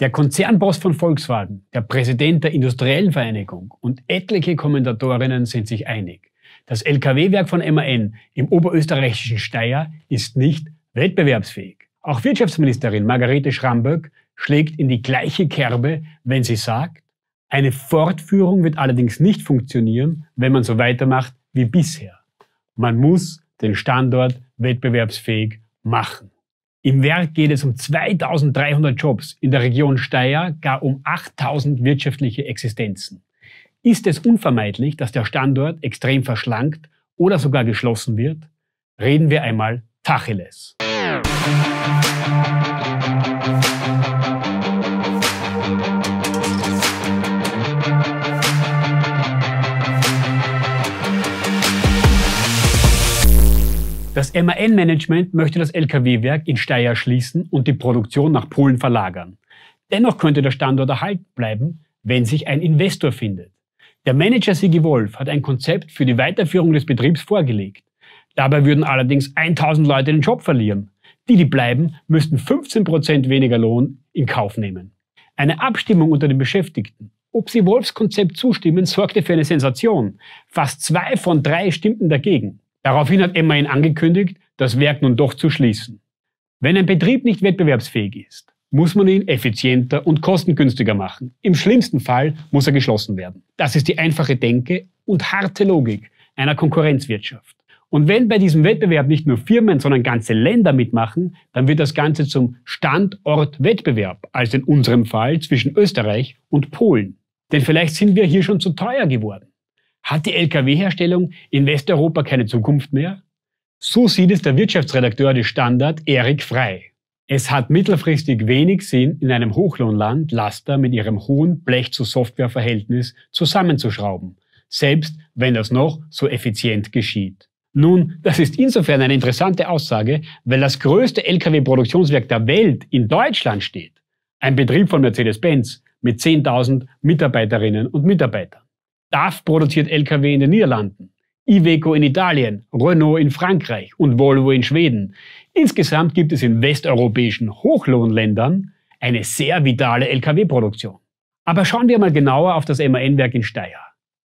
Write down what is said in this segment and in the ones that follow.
Der Konzernboss von Volkswagen, der Präsident der Industriellen Vereinigung und etliche Kommentatorinnen sind sich einig. Das Lkw-Werk von MAN im oberösterreichischen Steyr ist nicht wettbewerbsfähig. Auch Wirtschaftsministerin Margarete Schramböck schlägt in die gleiche Kerbe, wenn sie sagt, eine Fortführung wird allerdings nicht funktionieren, wenn man so weitermacht wie bisher. Man muss den Standort wettbewerbsfähig machen. Im Werk geht es um 2300 Jobs, in der Region Steyr gar um 8000 wirtschaftliche Existenzen. Ist es unvermeidlich, dass der Standort extrem verschlankt oder sogar geschlossen wird? Reden wir einmal Tacheles. Das MAN-Management möchte das Lkw-Werk in Steyr schließen und die Produktion nach Polen verlagern. Dennoch könnte der Standort erhalten bleiben, wenn sich ein Investor findet. Der Manager Sigi Wolf hat ein Konzept für die Weiterführung des Betriebs vorgelegt. Dabei würden allerdings 1000 Leute den Job verlieren. Die, die bleiben, müssten 15% weniger Lohn in Kauf nehmen. Eine Abstimmung unter den Beschäftigten, ob sie Wolfs Konzept zustimmen, sorgte für eine Sensation. Fast zwei von drei stimmten dagegen. Daraufhin hat MAN angekündigt, das Werk nun doch zu schließen. Wenn ein Betrieb nicht wettbewerbsfähig ist, muss man ihn effizienter und kostengünstiger machen. Im schlimmsten Fall muss er geschlossen werden. Das ist die einfache Denke und harte Logik einer Konkurrenzwirtschaft. Und wenn bei diesem Wettbewerb nicht nur Firmen, sondern ganze Länder mitmachen, dann wird das Ganze zum Standortwettbewerb, als in unserem Fall zwischen Österreich und Polen. Denn vielleicht sind wir hier schon zu teuer geworden. Hat die Lkw-Herstellung in Westeuropa keine Zukunft mehr? So sieht es der Wirtschaftsredakteur des Standard Erik Frei. Es hat mittelfristig wenig Sinn, in einem Hochlohnland Laster mit ihrem hohen Blech-zu-Software-Verhältnis zusammenzuschrauben, selbst wenn das noch so effizient geschieht. Nun, das ist insofern eine interessante Aussage, weil das größte Lkw-Produktionswerk der Welt in Deutschland steht. Ein Betrieb von Mercedes-Benz mit 10.000 Mitarbeiterinnen und Mitarbeitern. DAF produziert Lkw in den Niederlanden, Iveco in Italien, Renault in Frankreich und Volvo in Schweden. Insgesamt gibt es in westeuropäischen Hochlohnländern eine sehr vitale Lkw-Produktion. Aber schauen wir mal genauer auf das MAN-Werk in Steyr.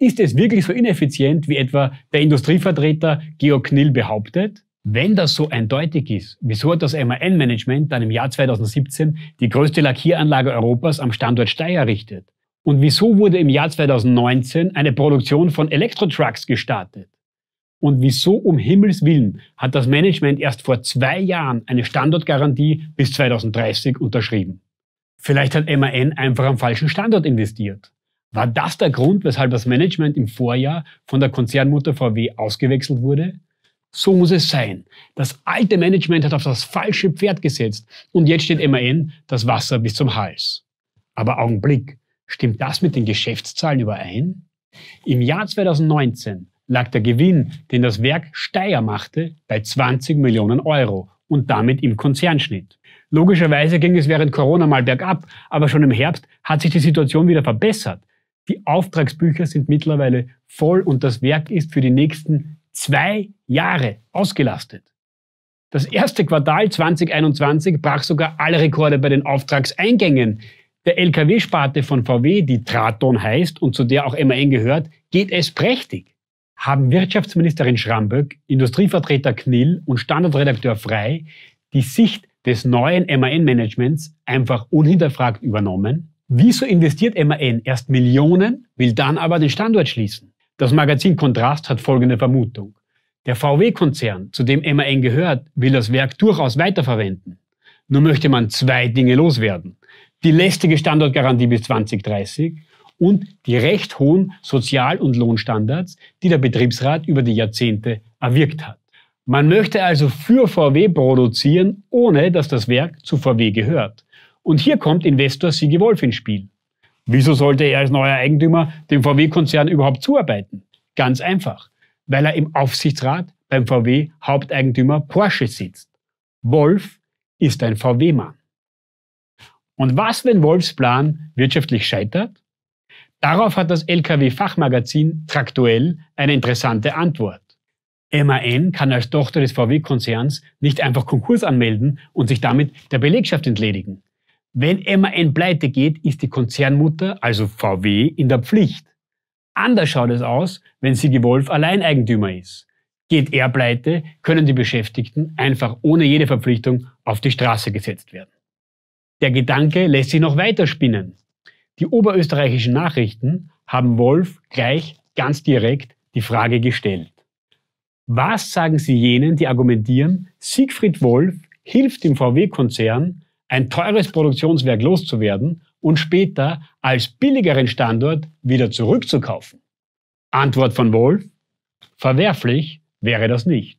Ist es wirklich so ineffizient, wie etwa der Industrievertreter Georg Knill behauptet? Wenn das so eindeutig ist, wieso hat das MAN-Management dann im Jahr 2017 die größte Lackieranlage Europas am Standort Steyr errichtet? Und wieso wurde im Jahr 2019 eine Produktion von Elektrotrucks gestartet? Und wieso um Himmels Willen hat das Management erst vor zwei Jahren eine Standortgarantie bis 2030 unterschrieben? Vielleicht hat MAN einfach am falschen Standort investiert. War das der Grund, weshalb das Management im Vorjahr von der Konzernmutter VW ausgewechselt wurde? So muss es sein. Das alte Management hat auf das falsche Pferd gesetzt und jetzt steht MAN das Wasser bis zum Hals. Aber Augenblick, Stimmt das mit den Geschäftszahlen überein? Im Jahr 2019 lag der Gewinn, den das Werk Steyr machte, bei 20 Millionen Euro und damit im Konzernschnitt. Logischerweise ging es während Corona mal bergab, aber schon im Herbst hat sich die Situation wieder verbessert. Die Auftragsbücher sind mittlerweile voll und das Werk ist für die nächsten zwei Jahre ausgelastet. Das erste Quartal 2021 brach sogar alle Rekorde bei den Auftragseingängen. Der Lkw-Sparte von VW, die Traton heißt und zu der auch MAN gehört, geht es prächtig. Haben Wirtschaftsministerin Schramböck, Industrievertreter Knill und Standardredakteur Frei die Sicht des neuen MAN-Managements einfach unhinterfragt übernommen? Wieso investiert MAN erst Millionen, will dann aber den Standort schließen? Das Magazin Kontrast hat folgende Vermutung. Der VW-Konzern, zu dem MAN gehört, will das Werk durchaus weiterverwenden. Nur möchte man zwei Dinge loswerden die lästige Standortgarantie bis 2030 und die recht hohen Sozial- und Lohnstandards, die der Betriebsrat über die Jahrzehnte erwirkt hat. Man möchte also für VW produzieren, ohne dass das Werk zu VW gehört. Und hier kommt Investor Sigi Wolf ins Spiel. Wieso sollte er als neuer Eigentümer dem VW-Konzern überhaupt zuarbeiten? Ganz einfach, weil er im Aufsichtsrat beim VW-Haupteigentümer Porsche sitzt. Wolf ist ein VW-Mann. Und was, wenn Wolfs Plan wirtschaftlich scheitert? Darauf hat das Lkw-Fachmagazin Traktuell eine interessante Antwort. MAN kann als Tochter des VW-Konzerns nicht einfach Konkurs anmelden und sich damit der Belegschaft entledigen. Wenn MAN pleite geht, ist die Konzernmutter, also VW, in der Pflicht. Anders schaut es aus, wenn Sigi Wolf Alleineigentümer ist. Geht er pleite, können die Beschäftigten einfach ohne jede Verpflichtung auf die Straße gesetzt werden. Der Gedanke lässt sich noch weiter spinnen. Die oberösterreichischen Nachrichten haben Wolf gleich ganz direkt die Frage gestellt. Was sagen Sie jenen, die argumentieren, Siegfried Wolf hilft dem VW-Konzern, ein teures Produktionswerk loszuwerden und später als billigeren Standort wieder zurückzukaufen? Antwort von Wolf, verwerflich wäre das nicht.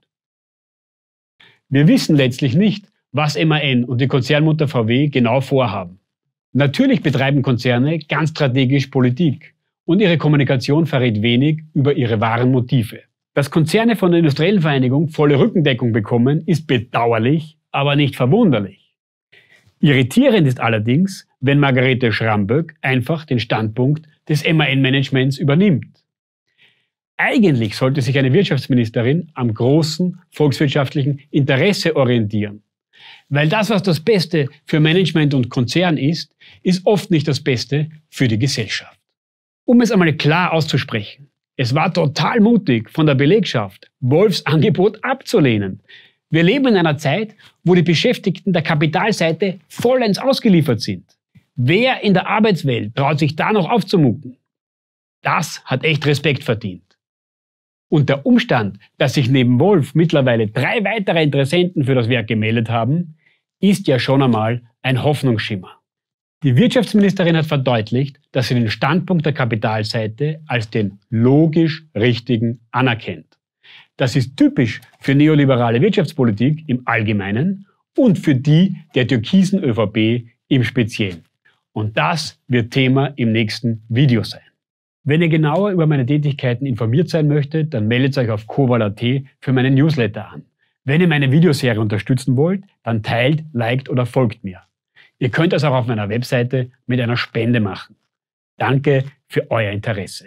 Wir wissen letztlich nicht, was MAN und die Konzernmutter VW genau vorhaben. Natürlich betreiben Konzerne ganz strategisch Politik und ihre Kommunikation verrät wenig über ihre wahren Motive. Dass Konzerne von der Industriellen Vereinigung volle Rückendeckung bekommen, ist bedauerlich, aber nicht verwunderlich. Irritierend ist allerdings, wenn Margarete Schramböck einfach den Standpunkt des MAN-Managements übernimmt. Eigentlich sollte sich eine Wirtschaftsministerin am großen volkswirtschaftlichen Interesse orientieren weil das, was das Beste für Management und Konzern ist, ist oft nicht das Beste für die Gesellschaft. Um es einmal klar auszusprechen, es war total mutig von der Belegschaft, Wolfs Angebot abzulehnen. Wir leben in einer Zeit, wo die Beschäftigten der Kapitalseite vollends ausgeliefert sind. Wer in der Arbeitswelt traut sich da noch aufzumucken? Das hat echt Respekt verdient. Und der Umstand, dass sich neben Wolf mittlerweile drei weitere Interessenten für das Werk gemeldet haben, ist ja schon einmal ein Hoffnungsschimmer. Die Wirtschaftsministerin hat verdeutlicht, dass sie den Standpunkt der Kapitalseite als den logisch richtigen anerkennt. Das ist typisch für neoliberale Wirtschaftspolitik im Allgemeinen und für die der türkisen ÖVP im Speziellen. Und das wird Thema im nächsten Video sein. Wenn ihr genauer über meine Tätigkeiten informiert sein möchtet, dann meldet euch auf kovala.at für meinen Newsletter an. Wenn ihr meine Videoserie unterstützen wollt, dann teilt, liked oder folgt mir. Ihr könnt das auch auf meiner Webseite mit einer Spende machen. Danke für euer Interesse.